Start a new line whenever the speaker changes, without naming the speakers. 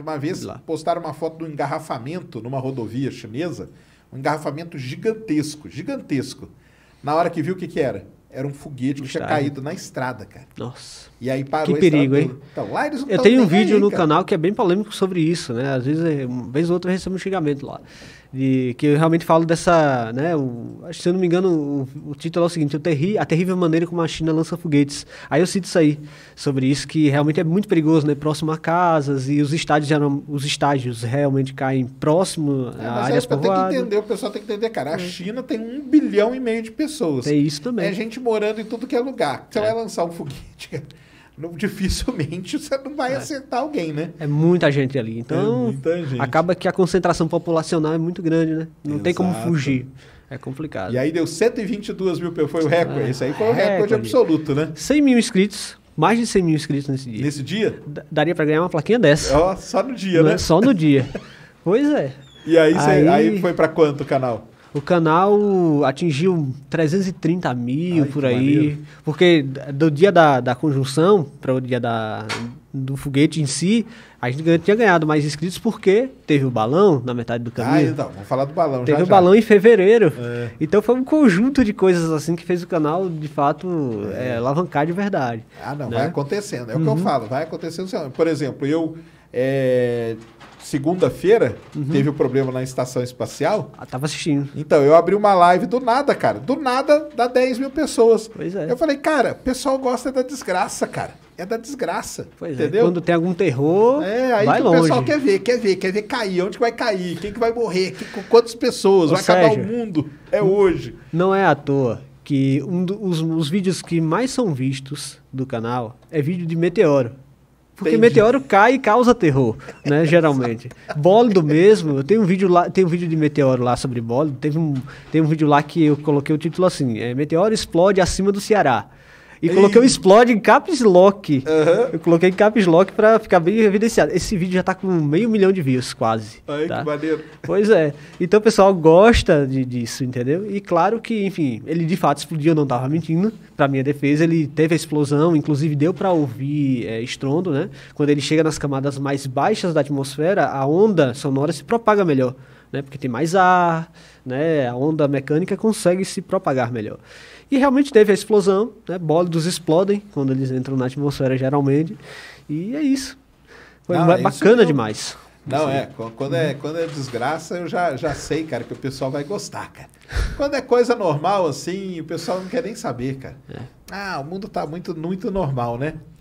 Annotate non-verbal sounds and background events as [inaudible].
Uma vez postaram uma foto do engarrafamento numa rodovia chinesa, um engarrafamento gigantesco, gigantesco. Na hora que viu o que, que era? Era um foguete que tinha caído na estrada, cara. Nossa. E aí parou Que perigo, hein? Então, lá eles não Eu tenho um vídeo aí, no cara.
canal que é bem polêmico sobre isso, né? Às vezes, é, uma vez ou outra, eu recebo um xingamento lá de, que eu realmente falo dessa, né, o, se eu não me engano, o, o título é o seguinte, o terri, a terrível maneira como a China lança foguetes. Aí eu cito isso aí, sobre isso, que realmente é muito perigoso, né, próximo a casas e os estádios, os realmente caem próximo é, a áreas é, povoadas. Tem que entender,
o pessoal tem que entender, cara, a é. China tem um bilhão e meio de pessoas. Tem isso também. É gente morando em tudo que é lugar. Você é. vai lançar um foguete, cara. [laughs] não, dificilmente você não vai é. acertar alguém, né? É muita gente ali. É então,
é gente. acaba que a concentração populacional é muito grande, né? Não Exato. tem como fugir.
É complicado. E aí deu 122 mil, foi o é, recorde. É, Isso aí foi o recorde,
absoluto, né? 100 mil inscritos, mais de 100 mil inscritos nesse dia. Nesse dia? D daria para ganhar uma plaquinha dessa. Oh, só no dia, não é né? só no dia. [laughs] pois é. E aí, aí... Cê, aí foi para quanto o canal? O canal atingiu 330 mil Ai, por aí. Maneiro. Porque do dia da, da conjunção para o dia da, do foguete em si, a gente tinha ganhado mais inscritos porque teve o balão na metade do ah, caminho. Ah, então,
vamos falar do balão Teve já, o balão
em fevereiro. É. Então foi um conjunto de coisas assim que fez o canal, de fato, é. É, alavancar de verdade. Ah, não, né? vai acontecendo. É uhum. o que eu uhum. falo, vai acontecendo. Por exemplo, eu
é, segunda-feira, uhum. teve o um problema na estação espacial. Ah, tava assistindo. Então, eu abri uma live do nada, cara. Do nada, dá 10 mil pessoas. Pois é. Eu falei, cara, o pessoal gosta da desgraça, cara. É da desgraça.
Pois é, entendeu? É. Quando tem algum terror. É, aí vai o longe. pessoal quer
ver, quer ver, quer ver cair. Onde que vai cair? Quem que vai morrer? Que, com quantas pessoas? Ô, vai Sérgio, acabar o
mundo. É hoje. Não é à toa que um dos os vídeos que mais são vistos do canal é vídeo de meteoro.
Porque Entendi. meteoro
cai e causa terror, né? [laughs] Geralmente. bólido mesmo. Eu tenho um vídeo lá, tem um vídeo de meteoro lá sobre bólido. Teve um, tem um vídeo lá que eu coloquei o título assim: é, Meteoro explode acima do Ceará. E coloquei o explode em caps lock. Uhum. Eu coloquei em caps lock pra ficar bem evidenciado. Esse vídeo já tá com meio milhão de views, quase. Ai, tá? que maneiro. Pois é. Então o pessoal gosta de, disso, entendeu? E claro que, enfim, ele de fato explodiu, eu não tava mentindo. Pra minha defesa, ele teve a explosão, inclusive deu para ouvir é, estrondo, né? Quando ele chega nas camadas mais baixas da atmosfera, a onda sonora se propaga melhor né? Porque tem mais ar, né? A onda mecânica consegue se propagar melhor. E realmente teve a explosão, né? Bólidos explodem quando eles entram na atmosfera geralmente. E é isso. Foi Não, é bacana demais. Não, é.
Quando é, quando é desgraça, eu já, já sei, cara, que o pessoal vai gostar, cara. Quando é coisa normal, assim, o pessoal não quer nem saber, cara. É. Ah, o mundo tá muito, muito normal, né?